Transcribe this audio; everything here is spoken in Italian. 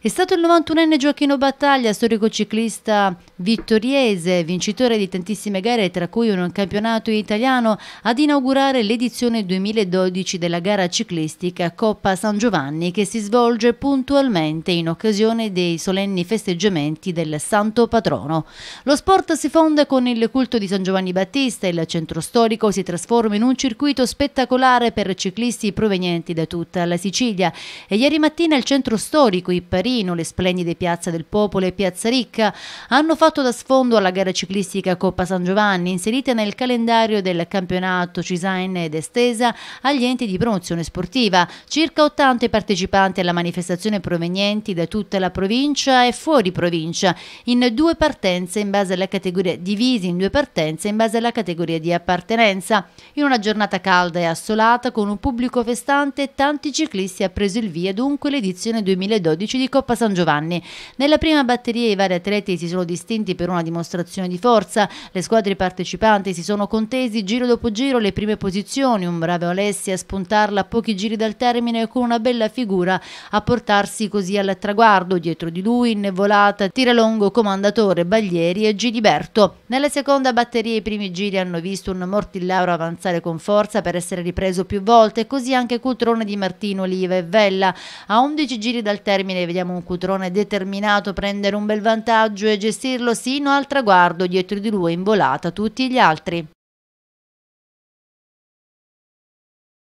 È stato il 91enne Gioacchino Battaglia, storico ciclista vittoriese, vincitore di tantissime gare, tra cui un campionato italiano, ad inaugurare l'edizione 2012 della gara ciclistica Coppa San Giovanni che si svolge puntualmente in occasione dei solenni festeggiamenti del Santo Patrono. Lo sport si fonde con il culto di San Giovanni Battista e il centro storico si trasforma in un circuito spettacolare per ciclisti provenienti da tutta la Sicilia. E ieri mattina il centro storico i Parigi, Marino, le splendide Piazza del Popolo e Piazza Ricca hanno fatto da sfondo alla gara ciclistica Coppa San Giovanni, inserita nel calendario del campionato Cisain ed estesa agli enti di promozione sportiva. Circa 80 partecipanti alla manifestazione provenienti da tutta la provincia e fuori provincia, in due partenze in base alla categoria divisi in due partenze in base alla categoria di appartenenza. In una giornata calda e assolata con un pubblico festante tanti ciclisti ha preso il via dunque l'edizione 2012 di Coppa Coppa San Giovanni. Nella prima batteria i vari atleti si sono distinti per una dimostrazione di forza, le squadre partecipanti si sono contesi giro dopo giro le prime posizioni, un bravo Alessi a spuntarla a pochi giri dal termine con una bella figura a portarsi così al traguardo, dietro di lui innevolata Tiralongo, Comandatore, Baglieri e Giliberto. Nella seconda batteria i primi giri hanno visto un Mortillauro avanzare con forza per essere ripreso più volte, così anche Cultrone di Martino, Oliva e Vella. A 11 giri dal termine vediamo Abbiamo un Cutrone determinato a prendere un bel vantaggio e gestirlo sino al traguardo, dietro di lui in volata tutti gli altri.